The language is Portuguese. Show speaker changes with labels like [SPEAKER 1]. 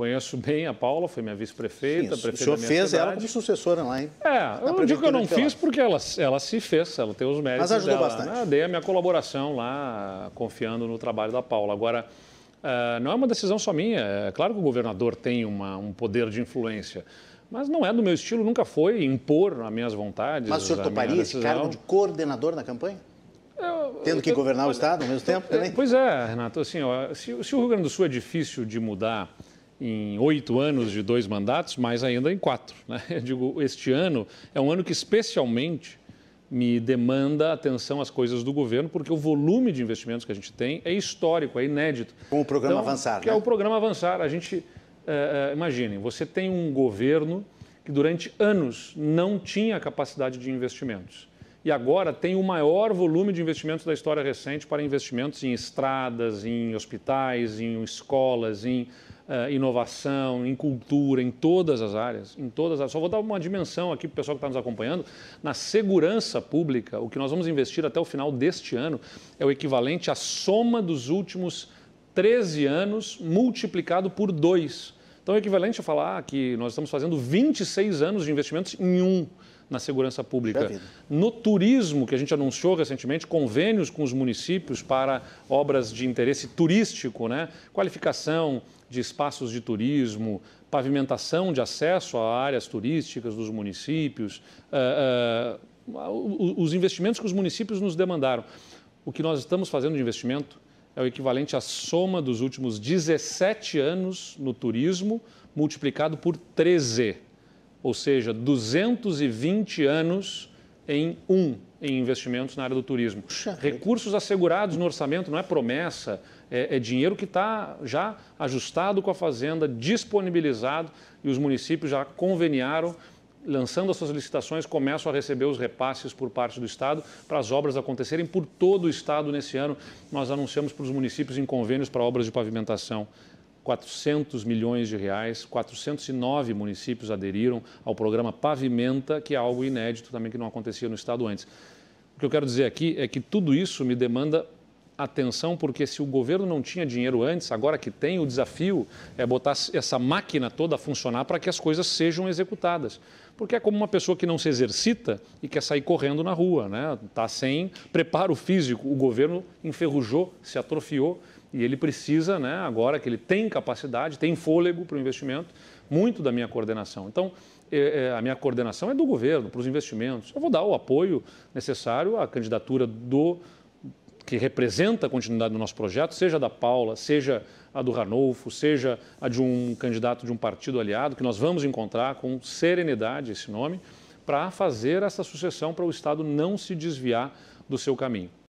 [SPEAKER 1] Conheço bem a Paula, foi minha vice-prefeita. o senhor fez cidade. ela como sucessora lá, hein? É, eu digo que eu não fiz porque ela, ela se fez, ela tem os méritos Mas ajudou dela. bastante. Ah, dei a minha colaboração lá, confiando no trabalho da Paula. Agora, eh, não é uma decisão só minha. É claro que o governador tem uma, um poder de influência, mas não é do meu estilo, nunca foi impor as minhas vontades. Mas o senhor toparia esse cargo de coordenador na campanha? Eu, Tendo que eu, governar eu, o Estado ao mesmo tempo também? Pois é, Renato. Assim, ó, se, se o Rio Grande do Sul é difícil de mudar em oito anos de dois mandatos, mais ainda em quatro. Né? Eu digo, este ano é um ano que especialmente me demanda atenção às coisas do governo, porque o volume de investimentos que a gente tem é histórico, é inédito. Com o programa então, Avançar, que é né? é o programa Avançar. A gente, é, imagine, você tem um governo que durante anos não tinha capacidade de investimentos e agora tem o maior volume de investimentos da história recente para investimentos em estradas, em hospitais, em escolas, em uh, inovação, em cultura, em todas as áreas, em todas as... Só vou dar uma dimensão aqui para o pessoal que está nos acompanhando. Na segurança pública, o que nós vamos investir até o final deste ano é o equivalente à soma dos últimos 13 anos multiplicado por 2. Então é equivalente a falar que nós estamos fazendo 26 anos de investimentos em um na segurança pública. É no turismo, que a gente anunciou recentemente, convênios com os municípios para obras de interesse turístico, né? qualificação de espaços de turismo, pavimentação de acesso a áreas turísticas dos municípios, uh, uh, os investimentos que os municípios nos demandaram. O que nós estamos fazendo de investimento é o equivalente à soma dos últimos 17 anos no turismo, multiplicado por 13, ou seja, 220 anos em um em investimentos na área do turismo. Recursos assegurados no orçamento, não é promessa, é, é dinheiro que está já ajustado com a Fazenda, disponibilizado e os municípios já conveniaram lançando as suas licitações, começam a receber os repasses por parte do Estado para as obras acontecerem por todo o Estado nesse ano. Nós anunciamos para os municípios em convênios para obras de pavimentação. 400 milhões de reais, 409 municípios aderiram ao programa Pavimenta, que é algo inédito também que não acontecia no Estado antes. O que eu quero dizer aqui é que tudo isso me demanda atenção, porque se o governo não tinha dinheiro antes, agora que tem, o desafio é botar essa máquina toda a funcionar para que as coisas sejam executadas. Porque é como uma pessoa que não se exercita e quer sair correndo na rua, né? Está sem preparo físico. O governo enferrujou, se atrofiou e ele precisa, né, agora que ele tem capacidade, tem fôlego para o investimento, muito da minha coordenação. Então, é, é, a minha coordenação é do governo, para os investimentos. Eu vou dar o apoio necessário à candidatura do governo que representa a continuidade do nosso projeto, seja da Paula, seja a do Ranolfo, seja a de um candidato de um partido aliado, que nós vamos encontrar com serenidade esse nome, para fazer essa sucessão para o Estado não se desviar do seu caminho.